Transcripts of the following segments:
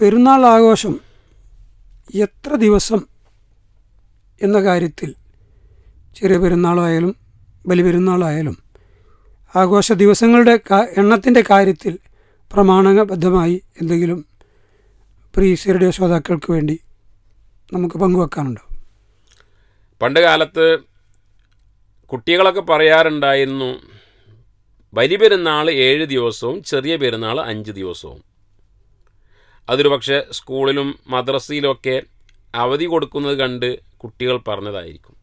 പെരുന്നാൾ ആഘോഷം എത്ര ദിവസം എന്ന കാര്യത്തിൽ ചെറിയ പെരുന്നാളായാലും ബലിപെരുന്നാളായാലും ആഘോഷ ദിവസങ്ങളുടെ എണ്ണത്തിൻ്റെ കാര്യത്തിൽ പ്രമാണബദ്ധമായി എന്തെങ്കിലും പ്രീസിയുടെ ശ്രോതാക്കൾക്ക് വേണ്ടി നമുക്ക് പങ്കുവെക്കാനുണ്ടോ പണ്ട് കാലത്ത് കുട്ടികളൊക്കെ പറയാറുണ്ടായിരുന്നു വലിയ പെരുന്നാൾ ഏഴ് ദിവസവും ചെറിയ പെരുന്നാൾ അഞ്ച് ദിവസവും അതൊരു പക്ഷേ സ്കൂളിലും മദ്രസയിലുമൊക്കെ അവധി കൊടുക്കുന്നത് കണ്ട് കുട്ടികൾ പറഞ്ഞതായിരിക്കും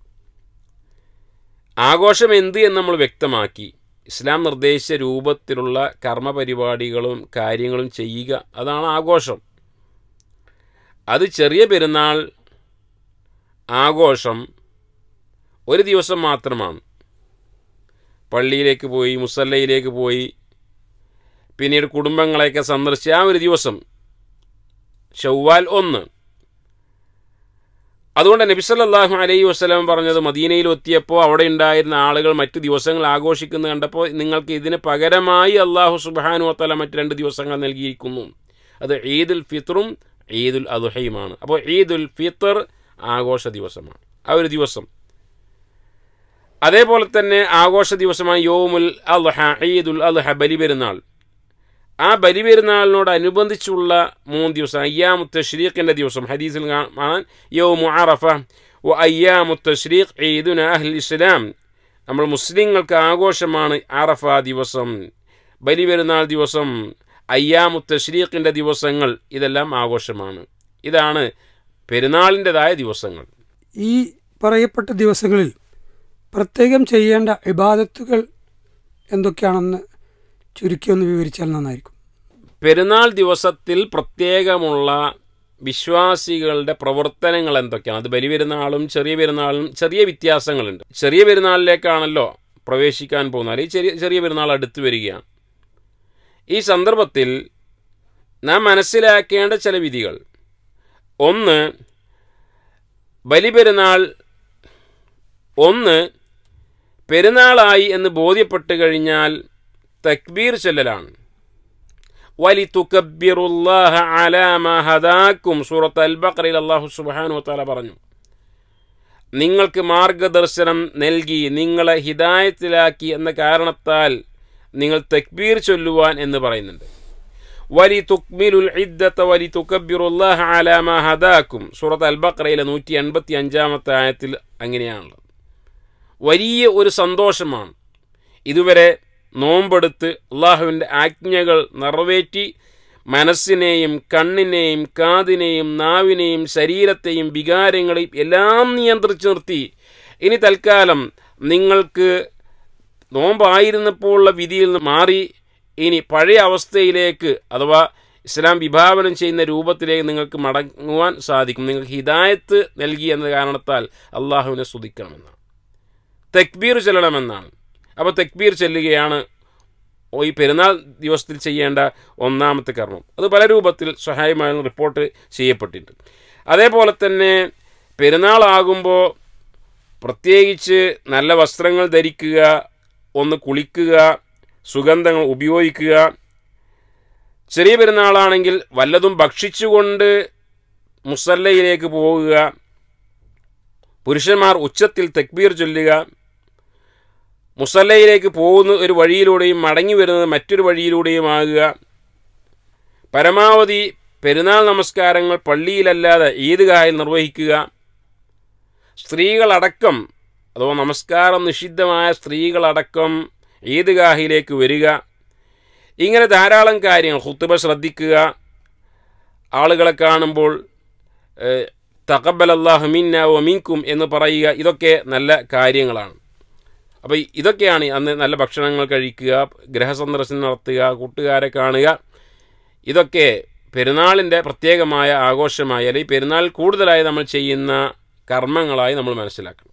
ആഘോഷം എന്ത് എന്ന് നമ്മൾ വ്യക്തമാക്കി ഇസ്ലാം നിർദ്ദേശിച്ച രൂപത്തിലുള്ള കർമ്മപരിപാടികളും കാര്യങ്ങളും ചെയ്യുക അതാണ് ആഘോഷം അത് ചെറിയ പെരുന്നാൾ ആഘോഷം ഒരു ദിവസം മാത്രമാണ് പള്ളിയിലേക്ക് പോയി മുസല്ലയിലേക്ക് പോയി പിന്നീട് കുടുംബങ്ങളെയൊക്കെ സന്ദർശിച്ച ആ ഒരു ദിവസം ഷവ്വാൽ ഒന്ന് അതുകൊണ്ട് അല്ലാഹു അലൈഹി വസ്ലം പറഞ്ഞത് മദീനയിൽ എത്തിയപ്പോൾ അവിടെ ഉണ്ടായിരുന്ന ആളുകൾ മറ്റു ദിവസങ്ങൾ ആഘോഷിക്കുന്നത് കണ്ടപ്പോൾ നിങ്ങൾക്ക് ഇതിന് പകരമായി അള്ളാഹു സുബാനു അത്തല മറ്റ് രണ്ട് ദിവസങ്ങൾ നൽകിയിരിക്കുന്നു അത് ഈദുൽ ഫിത്റും ഈദുൽ അദുഹയുമാണ് അപ്പോൾ ഈദുൽ ഫിത്തർ ആഘോഷ ദിവസമാണ് ആ ഒരു ദിവസം അതേപോലെ തന്നെ ആഘോഷ ദിവസമായ യോമുൽ അൽഹ ഈദുൽ അൽഹ ബലിപെരുന്നാൾ ആ ബലിപെരുന്നാളിനോടനുബന്ധിച്ചുള്ള മൂന്ന് ദിവസം അയ്യാമുത്ത ഷരീഖിൻ്റെ ദിവസം ഹദീസിൽ കാണാൻ യോ മുഅറഫ ഒ അയ്യാമുത്ത ഷരീഖ് ഈദുൻ അഹ്ൽ ഇസ്ലാം നമ്മൾ മുസ്ലിങ്ങൾക്ക് ആഘോഷമാണ് അറഫ ദിവസം ബലിപെരുന്നാൾ ദിവസം അയ്യാമുത്ത ഷരീഖിൻ്റെ ദിവസങ്ങൾ ഇതെല്ലാം ആഘോഷമാണ് ഇതാണ് പെരുന്നാളിൻ്റെതായ ദിവസങ്ങൾ ഈ പറയപ്പെട്ട ദിവസങ്ങളിൽ പ്രത്യേകം ചെയ്യേണ്ട ഇബാദത്തുകൾ എന്തൊക്കെയാണെന്ന് ചുരുക്കി ഒന്ന് വിവരിച്ചാൽ നന്നായിരിക്കും പെരുന്നാൾ ദിവസത്തിൽ പ്രത്യേകമുള്ള വിശ്വാസികളുടെ പ്രവർത്തനങ്ങൾ എന്തൊക്കെയാണ് അത് ബലി പെരുന്നാളും ചെറിയ പെരുന്നാളും ചെറിയ വ്യത്യാസങ്ങളുണ്ട് ചെറിയ പെരുന്നാളിലേക്കാണല്ലോ പ്രവേശിക്കാൻ പോകുന്നത് ഈ ചെറിയ ചെറിയ പെരുന്നാൾ അടുത്ത് വരികയാണ് ഈ സന്ദർഭത്തിൽ നാം മനസ്സിലാക്കേണ്ട ചില വിധികൾ ഒന്ന് ബലിപെരുന്നാൾ ഒന്ന് പെരുന്നാളായി എന്ന് ബോധ്യപ്പെട്ട് കഴിഞ്ഞാൽ തക്ബീർ ചൊല്ലലാണ് വലി തുക്കബിറുല്ലാഹ സൂറത്ത് അൽ അള്ളാഹു സുബാനു താല പറഞ്ഞു നിങ്ങൾക്ക് മാർഗദർശനം നൽകി നിങ്ങളെ ഹിദായത്തിലാക്കി എന്ന കാരണത്താൽ നിങ്ങൾ തക്ബീർ ചൊല്ലുവാൻ എന്ന് പറയുന്നുണ്ട് വലി തുക്മിലുൽ വലി തുക്കബിറുല്ലാഹ സൂറത്ത് അൽ ബക്രയിലെ നൂറ്റി എൺപത്തി അഞ്ചാമത്തെ ആയത്തിൽ അങ്ങനെയാണുള്ളത് വലിയ ഒരു സന്തോഷമാണ് ഇതുവരെ നോമ്പെടുത്ത് അള്ളാഹുവിൻ്റെ ആജ്ഞകൾ നിറവേറ്റി മനസ്സിനെയും കണ്ണിനെയും കാതിനെയും നാവിനെയും ശരീരത്തെയും വികാരങ്ങളെയും എല്ലാം നിയന്ത്രിച്ചു നിർത്തി ഇനി തൽക്കാലം നിങ്ങൾക്ക് നോമ്പായിരുന്നപ്പോൾ ഉള്ള വിധിയിൽ നിന്ന് മാറി ഇനി പഴയ അവസ്ഥയിലേക്ക് അഥവാ ഇസ്ലാം വിഭാവനം ചെയ്യുന്ന രൂപത്തിലേക്ക് നിങ്ങൾക്ക് മടങ്ങുവാൻ സാധിക്കും നിങ്ങൾക്ക് ഹിദായത്ത് നൽകി എന്ന കാരണത്താൽ അള്ളാഹുവിനെ സ്തുതിക്കണമെന്നാണ് തെക്ബീർ ചെല്ലണമെന്നാണ് അപ്പോൾ തെക്ബീർ ചെല്ലുകയാണ് ഈ പെരുന്നാൾ ദിവസത്തിൽ ചെയ്യേണ്ട ഒന്നാമത്തെ കർമ്മം അത് പല രൂപത്തിൽ സഹായമായി റിപ്പോർട്ട് ചെയ്യപ്പെട്ടിട്ടുണ്ട് അതേപോലെ തന്നെ പെരുന്നാളാകുമ്പോൾ പ്രത്യേകിച്ച് നല്ല വസ്ത്രങ്ങൾ ധരിക്കുക ഒന്ന് കുളിക്കുക സുഗന്ധങ്ങൾ ഉപയോഗിക്കുക ചെറിയ പെരുന്നാളാണെങ്കിൽ വല്ലതും ഭക്ഷിച്ചുകൊണ്ട് മുസല്ലയിലേക്ക് പോവുക പുരുഷന്മാർ ഉച്ചത്തിൽ തെക്ബീർ ചൊല്ലുക മുസല്ലയിലേക്ക് പോകുന്ന ഒരു വഴിയിലൂടെയും മടങ്ങി വരുന്നത് മറ്റൊരു വഴിയിലൂടെയും ആകുക പരമാവധി പെരുന്നാൾ നമസ്കാരങ്ങൾ പള്ളിയിലല്ലാതെ ഈദ്ഗാഹിൽ നിർവഹിക്കുക സ്ത്രീകളടക്കം അഥവാ നമസ്കാരം നിഷിദ്ധമായ സ്ത്രീകളടക്കം ഈദ്ഗാഹിലേക്ക് വരിക ഇങ്ങനെ ധാരാളം കാര്യങ്ങൾ ഹുത്തുബ ശ്രദ്ധിക്കുക ആളുകളെ കാണുമ്പോൾ തകബൽ അള്ളാഹ് മിൻകും എന്ന് പറയുക ഇതൊക്കെ നല്ല കാര്യങ്ങളാണ് അപ്പോൾ ഇതൊക്കെയാണ് അന്ന് നല്ല ഭക്ഷണങ്ങൾ കഴിക്കുക ഗ്രഹസന്ദർശനം നടത്തുക കൂട്ടുകാരെ കാണുക ഇതൊക്കെ പെരുന്നാളിൻ്റെ പ്രത്യേകമായ ആഘോഷമായി അല്ലെങ്കിൽ പെരുന്നാൾ കൂടുതലായി നമ്മൾ ചെയ്യുന്ന കർമ്മങ്ങളായി നമ്മൾ മനസ്സിലാക്കണം